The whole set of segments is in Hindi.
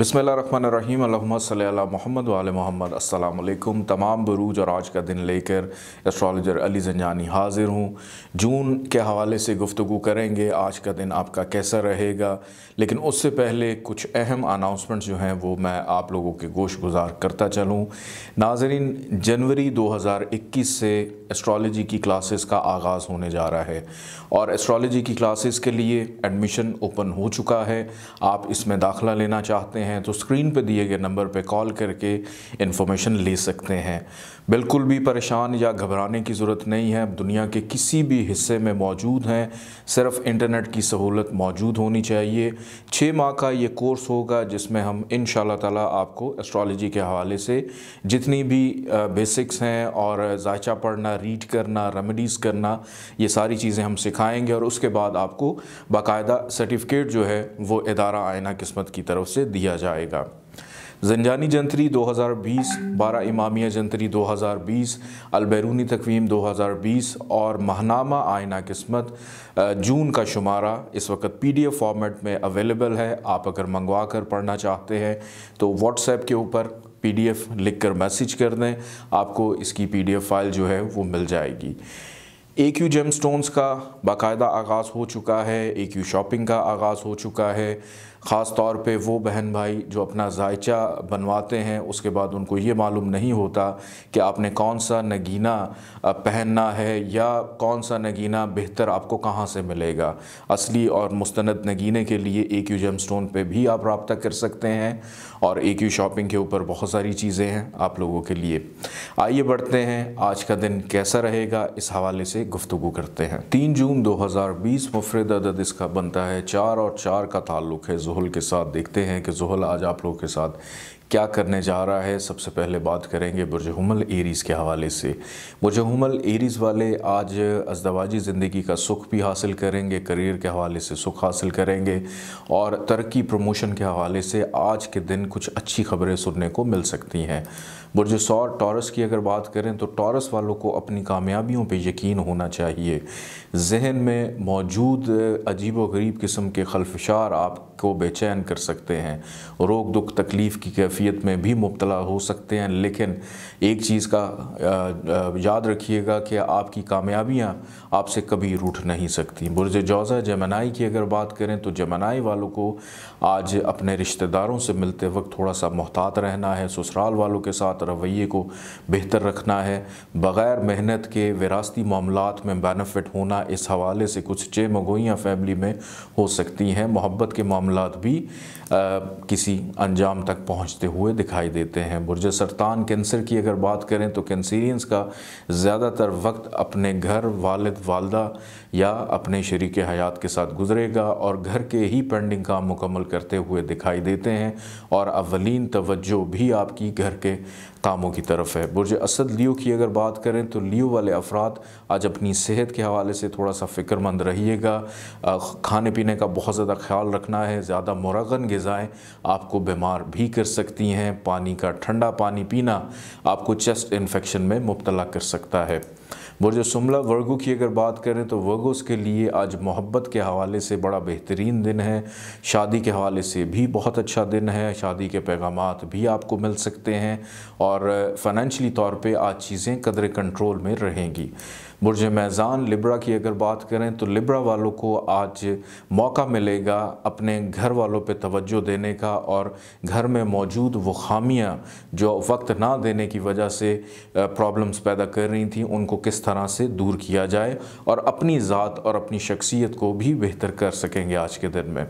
बसमीम महमद मोहम्मद वाल महमद अल्लाम तमाम बरूज और आज का दिन लेकर एस्ट्रॉजर अली जनजानी हाजिर हूँ जून के हवाले से गुफ्तु करेंगे आज का दिन आपका कैसा रहेगा लेकिन उससे पहले कुछ अहम अनाउंसमेंट्स जो हैं वो मैं आप लोगों के गोश गुजार करता चलूँ नाजरीन जनवरी दो हज़ार इक्कीस से एस्ट्रॉलोजी की क्लासेस का आगाज़ होने जा रहा है और एस्ट्रॉलोजी की क्लासेस के लिए एडमिशन ओपन हो चुका है आप इसमें दाखिला लेना चाहते हैं हैं तो स्क्रीन पर दिए गए नंबर पर कॉल करके इन्फॉर्मेशन ले सकते हैं बिल्कुल भी परेशान या घबराने की ज़रूरत नहीं है दुनिया के किसी भी हिस्से में मौजूद हैं सिर्फ इंटरनेट की सहूलत मौजूद होनी चाहिए छः माह का ये कोर्स होगा जिसमें हम इन ताला आपको एस्ट्रोलॉजी के हवाले से जितनी भी बेसिक्स हैं और जायचा पढ़ना रीड करना रेमडीज करना ये सारी चीज़ें हम सिखाएंगे और उसके बाद आपको बाकायदा सर्टिफिकेट जो है वो अदारा आयना किस्मत की तरफ से दिया किया जाएगा जंजानी जंतरी 2020, बारह इमामिया जंतरी 2020, अलबैरूनी तकवीम 2020 और महनामा आयना किस्मत जून का शुमारा इस वक्त पीडीएफ फॉर्मेट में अवेलेबल है आप अगर मंगवा कर पढ़ना चाहते हैं तो व्हाट्सएप के ऊपर पीडीएफ लिखकर मैसेज कर दें आपको इसकी पीडीएफ फाइल जो है वो मिल जाएगी ए क्यू जेम स्टोन्स का बाकायदा आगाज़ हो चुका है ए क्यू शॉपिंग का आगाज़ हो चुका है ख़ास तौर पे वो बहन भाई जो अपना जायचा बनवाते हैं उसके बाद उनको ये मालूम नहीं होता कि आपने कौन सा नगीना पहनना है या कौन सा नगीना बेहतर आपको कहाँ से मिलेगा असली और मुस्तंद नगीने के लिए एक यू जम स्टोन पर भी आप रबता कर सकते हैं और एक यू शॉपिंग के ऊपर बहुत सारी चीज़ें हैं आप लोगों के लिए आइए बढ़ते हैं आज का दिन कैसा रहेगा इस हवाले से गुफ्तु करते हैं तीन जून दो हज़ार बीस मुफरद अदद इसका बनता है चार और चार का ताल्लुक है जहल के साथ देखते हैं कि जहल आज आप लोगों के साथ क्या करने जा रहा है सबसे पहले बात करेंगे बुरज हमल एरीज़ के हवाले से बुरज हमल एरीज़ वाले आज अजदवाजी ज़िंदगी का सुख भी हासिल करेंगे करियर के हवाले से सुख हासिल करेंगे और तरक्की प्रमोशन के हवाले से आज के दिन कुछ अच्छी खबरें सुनने को मिल सकती हैं बुरज सौर टॉरस की अगर बात करें तो टॉरस वालों को अपनी कामयाबियों पे यकीन होना चाहिए जहन में मौजूद अजीब व गरीब किस्म के खलफशार आपको बेचैन कर सकते हैं रोग दुख तकलीफ़ की कैफी कैफियत में भी मुबतला हो सकते हैं लेकिन एक चीज़ का याद रखिएगा कि आपकी कामयाबियाँ आपसे कभी रूठ नहीं सकती बुरज जौज़ा जमनाई की अगर बात करें तो जमनाई वालों को आज अपने रिश्तेदारों से मिलते वक्त थोड़ा सा मोहतात रहना है ससुराल वालों के साथ रवैये को बेहतर रखना है बग़ैर मेहनत के विरासती मामला में बेनिफिट होना इस हवाले से कुछ चे मगोइयाँ फैमिली में हो सकती हैं मोहब्बत के मामला भी आ, किसी अंजाम तक पहुँचते हुए दिखाई देते हैं बुरज सरतान कैंसर की अगर बात करें तो कैंसरियंस का ज़्यादातर वक्त अपने घर वालद वालदा या अपने शरीक हयात के साथ गुजरेगा और घर के ही पेंडिंग काम मुकम्मल करते हुए दिखाई देते हैं और अवलिन तवज्जो भी आपकी घर के कामों की तरफ है बुरज असद लियो की अगर बात करें तो लियो वाले अफराद आज अपनी सेहत के हवाले से थोड़ा सा फ़िक्रमंद रहिएगा खाने पीने का बहुत ज़्यादा ख्याल रखना है ज़्यादा मुरगन गज़ाएँ आपको बीमार भी कर सकती सकती हैं पानी का ठंडा पानी पीना आपको चेस्ट इन्फेक्शन में मुबतला कर सकता है बुरज शुमला वर्गो की अगर बात करें तो वर्गोस के लिए आज मोहब्बत के हवाले से बड़ा बेहतरीन दिन है शादी के हवाले से भी बहुत अच्छा दिन है शादी के पैगाम भी आपको मिल सकते हैं और फाइनेंशली तौर पे आज चीज़ें कदर कंट्रोल में रहेंगी बुरज मैज़ान लिब्रा की अगर बात करें तो लिब्रा वालों को आज मौका मिलेगा अपने घर वालों पे तवज्जो देने का और घर में मौजूद वो खामियाँ जो वक्त ना देने की वजह से प्रॉब्लम्स पैदा कर रही थी उनको किस तरह से दूर किया जाए और अपनी ज़ात और अपनी शख्सियत को भी बेहतर कर सकेंगे आज के दिन में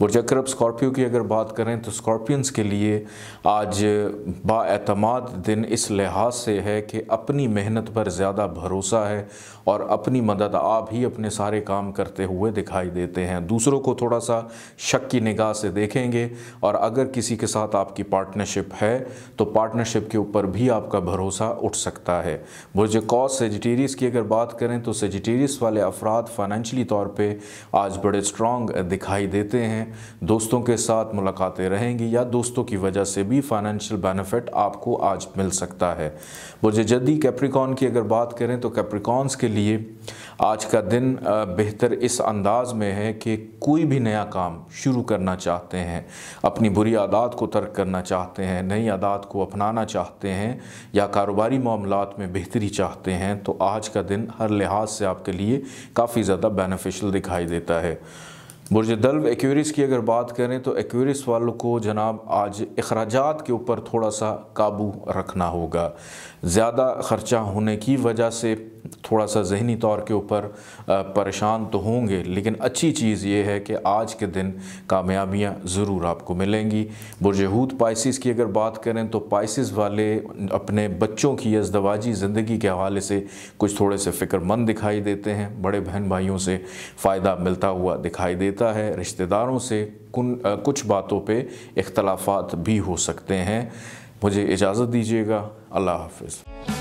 बुरज अक्रब स्कॉर्पियो की अगर बात करें तो स्कॉर्पियंस के लिए आज बातमाद दिन इस लिहाज से है कि अपनी मेहनत पर ज़्यादा भरोसा है और अपनी मदद आप ही अपने सारे काम करते हुए दिखाई देते हैं दूसरों को थोड़ा सा शक की निगाह से देखेंगे और अगर किसी के साथ आपकी पार्टनरशिप है तो पार्टनरशिप के ऊपर भी आपका भरोसा उठ सकता है बुरज कॉस सेजिटेरियस की अगर बात करें तो सेजिटेरियस वाले अफराद फाइनेंशली तौर पर आज बड़े स्ट्रॉन्ग दिखाई देते हैं दोस्तों के साथ मुलाकातें रहेंगी या दोस्तों की वजह से भी फाइनेंशियल बेनिफिट आपको आज मिल सकता है बुरज जदी कैप्रिकॉन की अगर बात करें तो कैप्रिकॉन यूनिकॉर्न्स के लिए आज का दिन बेहतर इस अंदाज में है कि कोई भी नया काम शुरू करना चाहते हैं अपनी बुरी आदत को तर्क करना चाहते हैं नई आदत को अपनाना चाहते हैं या कारोबारी मामला में बेहतरी चाहते हैं तो आज का दिन हर लिहाज से आपके लिए काफ़ी ज़्यादा बेनिफिशियल दिखाई देता है बुरज दल्व एक्वेरिस की अगर बात करें तो एक्वेरिस वालों को जनाब आज अखराज के ऊपर थोड़ा सा काबू रखना होगा ज़्यादा ख़र्चा होने की वजह से थोड़ा सा जहनी तौर के ऊपर परेशान तो होंगे लेकिन अच्छी चीज़ ये है कि आज के दिन कामयाबियाँ ज़रूर आपको मिलेंगी बुरजहूद पाइसिस की अगर बात करें तो पाइसिस वाले अपने बच्चों की अजदवाजी ज़िंदगी के हवाले से कुछ थोड़े से फ़िक्रमंद दिखाई देते हैं बड़े बहन भाइयों से फ़ायदा मिलता हुआ दिखाई देता रहता है रिश्तेदारों से कुन कुछ बातों पे इख्तलाफात भी हो सकते हैं मुझे इजाज़त दीजिएगा अल्लाह हाफिज़